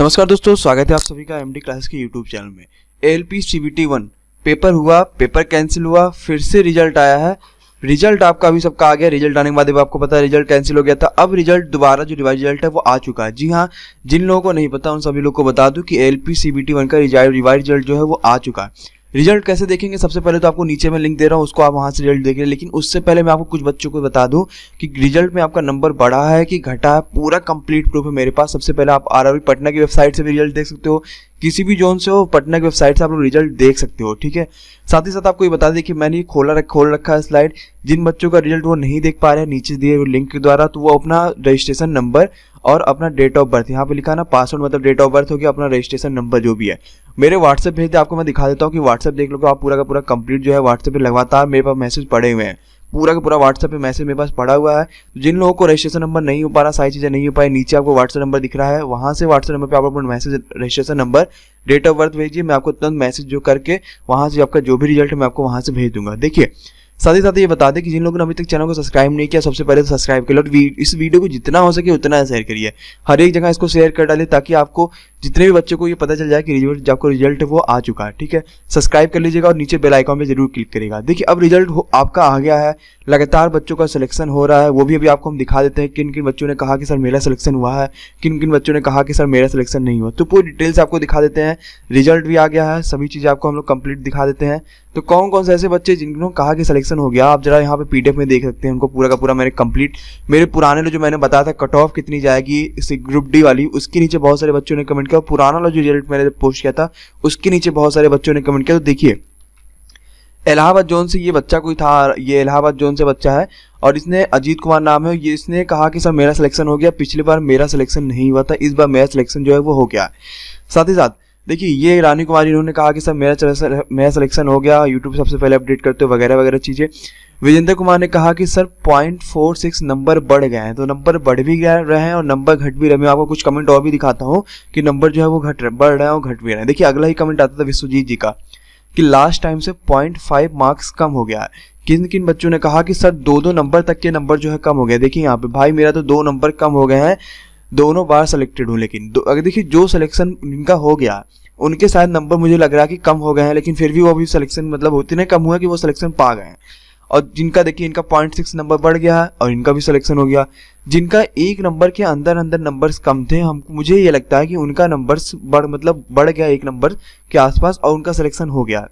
नमस्कार दोस्तों स्वागत है आप सभी का एमडी क्लास के यूट्यूब चैनल में L P C B T one paper हुआ पेपर कैंसिल हुआ फिर से रिजल्ट आया है रिजल्ट आपका अभी सबका आ गया रिजल्ट आने के बाद आपको पता है रिजल्ट कैंसिल हो गया था अब रिजल्ट दोबारा जो रिवाइज रिजल्ट है वो आ चुका है जी हाँ जिन लोगों को नहीं पता उन सभी लोग को बता दूं कि L P C B T one का रिवाइज रिजल्ट जो है वो आ चुका है रिजल्ट कैसे देखेंगे सबसे पहले तो आपको नीचे में लिंक दे रहा हूँ उसको आप वहाँ से रिजल्ट देख रहे हैं लेकिन उससे पहले मैं आपको कुछ बच्चों को बता दूँ कि रिजल्ट में आपका नंबर बढ़ा है कि घटा है पूरा कंप्लीट प्रूफ है मेरे पास सबसे पहले आप आर पटना की वेबसाइट से भी रिजल्ट देख सकते हो किसी भी जोन से हो पटना की वेबसाइट से आप लोग रिजल्ट देख सकते हो ठीक है साथ ही साथ आपको ये बता दें कि मैंने खोला रख, खोल रखा है स्लाइड जिन बच्चों का रिजल्ट वो नहीं देख पा रहे हैं नीचे दिए लिंक के द्वारा तो वो अपना रजिस्ट्रेशन नंबर और अपना डेट ऑफ बर्थ यहाँ पे लिखा ना पासवर्ड मतलब डेट ऑफ बर्थ हो गया अपना रजिस्ट्रेशन नंबर जो भी है मेरे व्हाट्सएप भेज दे आपको मैं दिखा देता हूँ कि व्हाट्सएप देख लो आप पूरा का पूरा कंप्लीट जो है व्हाट्सएप पे लगातार मेरे पास मैसेज पड़े हुए हैं पूरा का पूरा व्हाट्सएप पे मैसेज मेरे पास पड़ा हुआ है जिन लोगों को रजिस्ट्रेशन नंबर नहीं हो पा रहा सारी चीज़ें नहीं हो पाई नीचे आपको व्हाट्सएप नंबर दिख रहा है वहाँ से व्हाट्सएप नंबर पे आप अपना message registration number date of birth भेजिए मैं आपको तुरंत मैसेज जो करके वहाँ से आपका जो भी रिजल्ट है मैं आपको वहाँ से भेज दूंगा देखिए साथ ही साथ ये बता दें कि जिन लोगों ने अभी तक चैनल को सब्सक्राइब नहीं किया सबसे पहले तो सब्सक्राइब कर लो इस वीडियो को जितना हो सके उतना शेयर करिए हर एक जगह इसको शेयर कर डाले ताकि आपको जितने भी बच्चों को ये पता चल जाए कि रिजल्ट आपका रिजल्ट वो आ चुका है ठीक है सब्सक्राइब कर लीजिएगा और नीचे बेल आइकॉन पे जरूर क्लिक करेगा देखिए अब रिजल्ट आपका आ गया है लगातार बच्चों का सिलेक्शन हो रहा है वो भी अभी आपको हम दिखा देते हैं किन किन बच्चों ने कहा कि सर मेरा सिलेक्शन हुआ है किन किन बच्चों ने कहा कि सर मेरा सिलेक्शन नहीं हुआ तो पूरी डिटेल्स आपको दिखा देते हैं रिजल्ट भी आ गया है सभी चीज़ें आपको हम लोग कंप्लीट दिखा देते हैं तो कौन कौन से ऐसे बच्चे जिन्होंने कहा कि सिलेक्शन हो गया आप जरा यहाँ पे पीडीएफ में देख सकते हैं उनको पूरा का पूरा मैंने कंप्लीट मेरे पुराने जो मैंने बताया था कट ऑफ कितनी जाएगी ग्रुप डी वाली उसके नीचे बहुत सारे बच्चों ने कमेंट कमेंट किया पुराना वाला जो रिजल्ट मैंने पोस्ट किया था उसके नीचे बहुत सारे बच्चों ने कमेंट किया तो देखिए इलाहाबाद जोन से ये बच्चा कोई था ये इलाहाबाद जोन से बच्चा है और इसने अजीत कुमार नाम है ये इसने कहा कि सर मेरा सिलेक्शन हो गया पिछली बार मेरा सिलेक्शन नहीं हुआ था इस बार मेरा सिलेक्शन जो है वो हो गया साथ ही साथ देखिए ये रानी कुमारी इन्होंने कहा कि सर मेरा मेरा सिलेक्शन हो गया यूट्यूब सबसे पहले अपडेट करते हो वगैरह वगैरह चीज़ें विजेंद्र कुमार ने कहा कि sir point four six number बढ़ गए हैं तो नंबर बढ़ भी रहे हैं और नंबर घट भी रहे मैं आपको कुछ कमेंट और भी दिखाता हूँ कि नंबर जो है वो घट बढ़ रहे हैं और घट भी रहे हैं देखिए अगला ही कमेंट आता था विश्वजीत जी का कि लास्ट टाइम से पॉइंट फाइव मार्क्स कम हो गया है किन किन बच्चों ने कहा कि सर दो दो नंबर तक के नंबर जो है कम हो गए देखिए यहाँ पे भाई मेरा तो दो नंबर कम हो गए हैं दोनों बार सेलेक्टेड हूँ लेकिन अगर देखिए जो सिलेक्शन इनका हो गया उनके साथ नंबर मुझे लग रहा है कि कम हो गए हैं लेकिन फिर भी वो अभी सिलेक्शन मतलब होते नहीं कम हुआ कि वो सिलेक्शन पा गए हैं और जिनका देखिए इनका पॉइंट सिक्स नंबर बढ़ गया है और इनका भी सिलेक्शन हो गया जिनका एक नंबर के अंदर अंदर नंबर्स कम थे हमको मुझे ये लगता है कि उनका नंबर्स बढ़ मतलब बढ़ गया एक नंबर के आसपास और उनका सिलेक्शन हो गया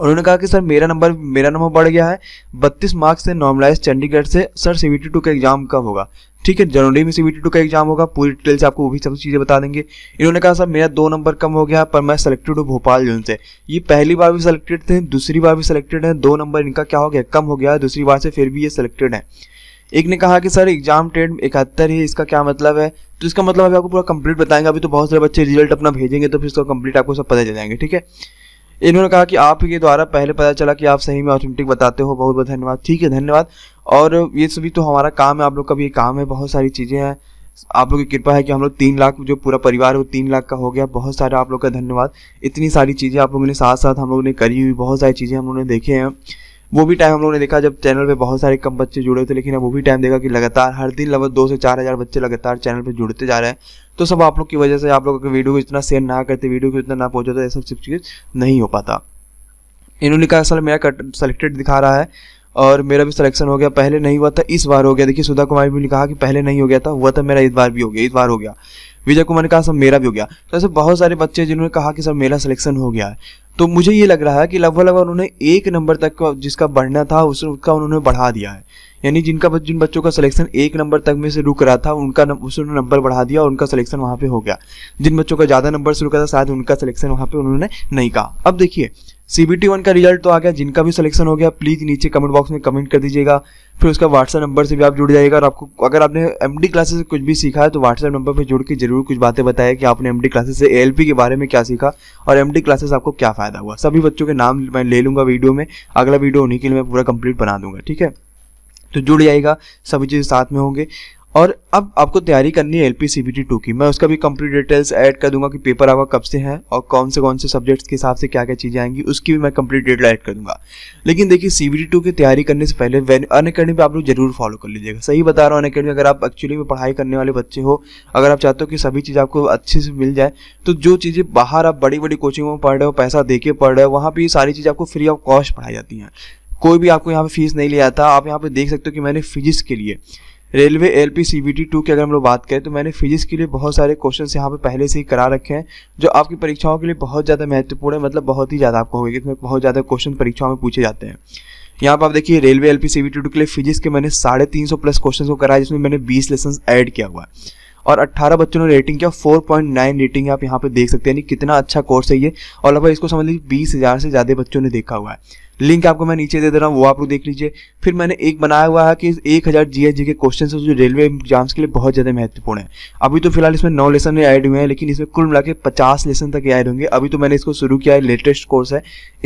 उन्होंने कहा कि सर मेरा नंबर मेरा नंबर बढ़ गया है बत्तीस मार्क्स से नॉर्मलाइज चंडीगढ़ से सर सी टू का एग्जाम कब होगा ठीक है जनवरी में सी टू का एग्जाम होगा पूरी डिटेल से आपको वो भी सब चीज़ें बता देंगे इन्होंने कहा सर मेरा दो नंबर कम हो गया पर मैं सेलेक्टेड हूँ भोपाल जोन से ये पहली बार भी सेलेक्टेड थे दूसरी बार भी सेलेक्टेड है दो नंबर इनका क्या हो गया कम हो गया है दूसरी बार से फिर भी ये सिलेक्टेड है एक ने कहा कि सर एग्जाम टेट इकहत्तर है इसका क्या मतलब है तो इसका मतलब अभी आपको पूरा कंप्लीट बताएंगे अभी तो बहुत सारे बच्चे रिजल्ट अपना भेजेंगे तो फिर इसका कंप्लीट आपको सब पता चल जाएंगे ठीक है इन्होंने कहा कि आपके द्वारा पहले पता चला कि आप सही में ऑथेंटिक बताते हो बहुत बहुत धन्यवाद ठीक है धन्यवाद और ये सभी तो हमारा काम है आप लोग का भी काम है बहुत सारी चीज़ें हैं आप लोग की कृपा है कि हम लोग तीन लाख जो पूरा परिवार है वो तीन लाख का हो गया बहुत सारे आप लोग का धन्यवाद इतनी सारी चीज़ें आप लोगों ने साथ साथ हम लोगों ने करी हुई बहुत सारी चीज़ें हम लोगों ने देखे हैं वो भी टाइम हम लोग ने देखा जब चैनल पे बहुत सारे कम बच्चे जुड़े थे लेकिन अब वो भी टाइम देखा कि लगातार हर दिन लगभग दो से चार हज़ार बच्चे लगातार चैनल पे जुड़ते जा रहे हैं तो सब आप लोग की वजह से आप लोग अगर वीडियो को इतना शेयर ना करते वीडियो को इतना ना पहुँचे तो ये सब सब चीज़ नहीं हो पाता इन्होंने कहा असल मेरा सेलेक्टेड दिखा रहा है और मेरा भी सिलेक्शन हो गया पहले नहीं हुआ था इस बार हो गया देखिए सुधा कुमारी भी ने कहा कि पहले नहीं हो गया था हुआ था मेरा इस बार भी हो गया इस बार हो गया विजय कुमार ने कहा सर मेरा भी हो गया तो ऐसे बहुत सारे बच्चे जिन्होंने कहा कि सर मेरा सिलेक्शन हो गया है तो मुझे ये लग रहा है कि लगभग लगभग उन्होंने एक नंबर तक जिसका बढ़ना था उसका उन्होंने बढ़ा दिया है यानी जिनका जिन बच्चों का सिलेक्शन एक नंबर तक में से रुक रहा था उनका उसने नंबर बढ़ा दिया और उनका सिलेक्शन वहाँ पे हो गया जिन बच्चों का ज़्यादा नंबर से रुका था शायद उनका सिलेक्शन वहाँ पे उन्होंने नहीं कहा अब देखिए सीबीटी वन का रिजल्ट तो आ गया जिनका भी सिलेक्शन हो गया प्लीज़ नीचे कमेंट बॉक्स में कमेंट कर दीजिएगा फिर उसका व्हाट्सएप नंबर से भी आप जुड़ जाएगा और आपको अगर आपने एम डी क्लासेस से कुछ भी सीखा है तो व्हाट्सएप नंबर पर जुड़ के जरूर कुछ बातें बताया कि आपने एम डी क्लासेस से ए के बारे में क्या सीखा और एम डी क्लासेस आपको क्या फ़ायदा हुआ सभी बच्चों के नाम मैं ले लूँगा वीडियो में अगला वीडियो उन्हीं के लिए मैं पूरा कंप्लीट बना दूंगा ठीक है तो जुड़ जाएगा सभी चीज़ें साथ में होंगे और अब आपको तैयारी करनी है L P C B T two की मैं उसका भी कंप्लीट डिटेल्स ऐड कर दूंगा कि पेपर आपका कब से है और कौन से कौन से सब्जेक्ट्स के हिसाब से क्या क्या चीज़ें आएंगी उसकी भी मैं कंप्लीट डिटेल ऐड कर दूंगा लेकिन देखिए सी बी टी टू की तैयारी करने से पहले वैन अन अकेडमी पर आप लोग जरूर फॉलो कर लीजिएगा सही बता रहा हूँ अन अगर आप एक्चुअली में पढ़ाई करने वाले बच्चे हो अगर आप चाहते हो कि सभी चीज़ आपको अच्छे से मिल जाए तो जो चीज़ें बाहर आप बड़ी बड़ी कोचिंग में पढ़ रहे हो पैसा दे पढ़ रहे हो वहाँ पर सारी चीज़ आपको फ्री ऑफ कॉस्ट पढ़ाई जाती हैं कोई भी आपको यहाँ पे फीस नहीं लिया था आप यहाँ पे देख सकते हो कि मैंने फिजिक्स के लिए railway L P C B T two की अगर हम लोग बात करें तो मैंने फिजिक्स के लिए बहुत सारे क्वेश्चन यहाँ पे पहले से ही करा रखे हैं जो आपकी परीक्षाओं के लिए बहुत ज़्यादा महत्वपूर्ण है मतलब बहुत ही ज़्यादा आपको होगी क्योंकि इसमें बहुत ज़्यादा क्वेश्चन परीक्षाओं में पूछे जाते हैं यहाँ पर आप देखिए railway L P C B T two के लिए फिजिक्स के मैंने साढ़े तीन सौ प्लस क्वेश्चन को कराया जिसमें मैंने बीस लेसन ऐड किया हुआ है और 18 बच्चों ने रेटिंग किया 4.9 रेटिंग आप यहाँ पे देख सकते हैं कितना अच्छा कोर्स है ये और लगभग इसको समझ लीजिए बीस हज़ार से ज़्यादा बच्चों ने देखा हुआ है लिंक आपको मैं नीचे दे दे रहा हूँ वो आप लोग देख लीजिए फिर मैंने एक बनाया हुआ है कि एक हज़ार जी जी के क्वेश्चन जो रेलवे एग्जाम्स के लिए बहुत ज़्यादा महत्वपूर्ण है अभी तो फिलहाल इसमें नौ लेसन ऐड हुए हैं लेकिन इसमें कुल मिला के पचास लेसन तक ऐड होंगे अभी तो मैंने इसको शुरू किया है लेटेस्ट कोर्स है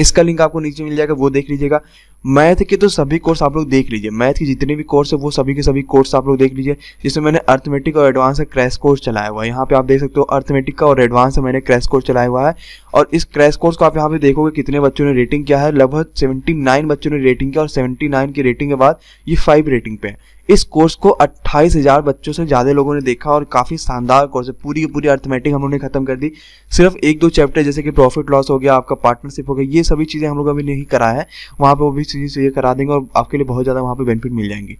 इसका लिंक आपको नीचे मिल जाएगा वो देख लीजिएगा मैथ के तो सभी कोर्स आप लोग देख लीजिए मैथ के जितने भी कोर्स है वो सभी के सभी कोर्स आप लोग देख लीजिए जिसमें मैंने अर्थमेटिक और एडवांस का क्रैश कोर्स चलाया हुआ है यहाँ पे आप देख सकते हो अर्थमेटिक का और एडवांस का मैंने क्रैश कोर्स चलाया हुआ है और इस क्रैश कोर्स को आप यहाँ पे देखोगे कितने बच्चों ने रेटिंग किया है लगभग सेवेंटी बच्चों ने रेटिंग किया और सेवेंटी की रेटिंग के बाद ये फाइव रेटिंग पे है इस कोर्स को 28,000 बच्चों से ज़्यादा लोगों ने देखा और काफ़ी शानदार कोर्स है पूरी की पूरी अर्थमेटिक हम लोगों ने खत्म कर दी सिर्फ एक दो चैप्टर जैसे कि प्रॉफिट लॉस हो गया आपका पार्टनरशिप हो गया ये सभी चीज़ें हम लोग अभी नहीं करा है वहाँ पर वो भी चीज़ें करा देंगे और आपके लिए बहुत ज़्यादा वहाँ पर बेनिफिट मिल जाएंगे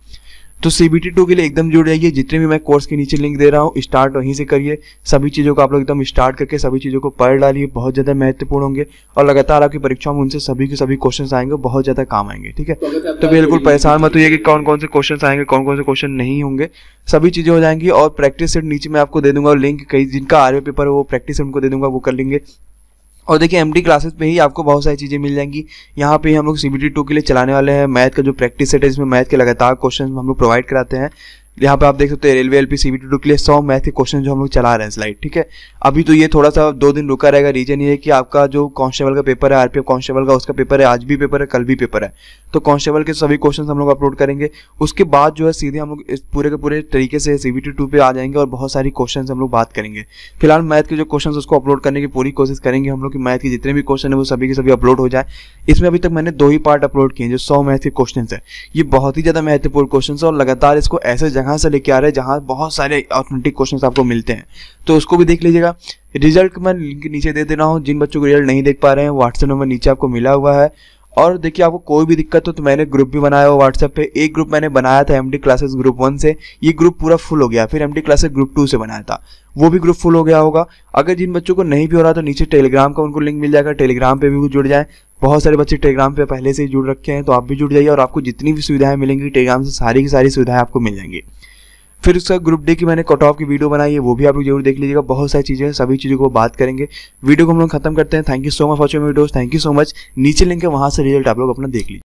तो सीबीटी टू के लिए एकदम जुड़ जाइए जितने भी मैं कोर्स के नीचे लिंक दे रहा हूँ स्टार्ट वहीं से करिए सभी चीज़ों को आप लोग एकदम स्टार्ट करके सभी चीज़ों को पढ़ डालिए बहुत ज़्यादा महत्वपूर्ण होंगे और लगातार आपकी परीक्षाओं में उनसे सभी के सभी क्वेश्चन आएंगे बहुत ज़्यादा काम आएंगे ठीक है तो, तो बिल्कुल परेशान मत हुई कि कौन कौन से क्वेश्चन आएंगे कौन कौन से क्वेश्चन नहीं होंगे सभी चीज़ें हो जाएंगी और प्रैक्टिस सेट नीचे मैं आपको दे दूंगा लिंक कई जिनका आर पेपर है वो प्रैक्टिस सेट उनको दे दूंगा वो कर लेंगे और देखिए एम क्लासेस पे ही आपको बहुत सारी चीज़ें मिल जाएंगी यहाँ पे हम लोग सी बी के लिए चलाने वाले हैं मैथ का जो प्रैक्टिस सेट है इसमें मैथ के लगातार क्वेश्चन हम लोग प्रोवाइड कराते हैं यहाँ पे आप देख सकते हैं रेलवे एलपी सीबी टू के लिए सौ मैथ के क्वेश्चन जो हम लोग चला रहे हैं स्लाइड ठीक है अभी तो ये थोड़ा सा दो दिन रुका रहेगा रीजन ये है कि आपका जो कांस्टेबल का पेपर है आरपीएफ कांस्टेबल का उसका पेपर है आज भी पेपर है कल भी पेपर है तो कांस्टेबल के सभी क्वेश्चन हम लोग अपलोड करेंगे उसके बाद जो है सीधे हम लोग इस पूरे के पूरे तरीके से सीबीटी टू पे आ जाएंगे और बहुत सारी क्वेश्चन हम लोग बात करेंगे फिलहाल मैथ के जो क्वेश्चन उसको अपलोड करने की पूरी कोशिश करेंगे हम लोग की मैथ के जितने भी क्वेश्चन है वो सभी के सभी अपलोड हो जाए इसमें अभी तक मैंने दो ही पार्ट अपलोड किए जो सौ मैथ के क्वेश्चन है ये बहुत ही ज़्यादा महत्वपूर्ण क्वेश्चन है और लगातार इसको ऐसे जगह जगह से लेके आ रहे हैं जहाँ बहुत सारे ऑथेंटिक क्वेश्चन आपको मिलते हैं तो उसको भी देख लीजिएगा रिजल्ट मैं लिंक नीचे दे दे रहा हूँ जिन बच्चों को रिजल्ट नहीं देख पा रहे हैं व्हाट्सएप नंबर नीचे आपको मिला हुआ है और देखिए आपको कोई भी दिक्कत हो तो मैंने ग्रुप भी बनाया हो व्हाट्सएप पे एक ग्रुप मैंने बनाया था एमडी क्लासेस ग्रुप वन से ये ग्रुप पूरा फुल हो गया फिर एमडी क्लासेस ग्रुप टू से बनाया था वो भी ग्रुप फुल हो गया होगा अगर जिन बच्चों को नहीं भी हो रहा तो नीचे टेलीग्राम का उनको लिंक मिल जाएगा टेलीग्राम पे भी वो जुड़ जाए बहुत सारे बच्चे टेलीग्राम पे पहले से ही जुड़ रखे हैं तो आप भी जुड़ जाइए और आपको जितनी भी सुविधाएं मिलेंगी टेलीग्राम से सारी की सारी सुविधाएं आपको मिल जाएंगी फिर उसका ग्रुप डे की मैंने कट ऑफ की वीडियो बनाई है वो भी आप लोग जरूर देख लीजिएगा बहुत सारी चीज़ें हैं सभी चीज़ों को बात करेंगे वीडियो को हम लोग खत्म करते हैं thank you so much for watching videos thank you so much नीचे लिंक है वहाँ से रिजल्ट आप लोग अपना देख लीजिए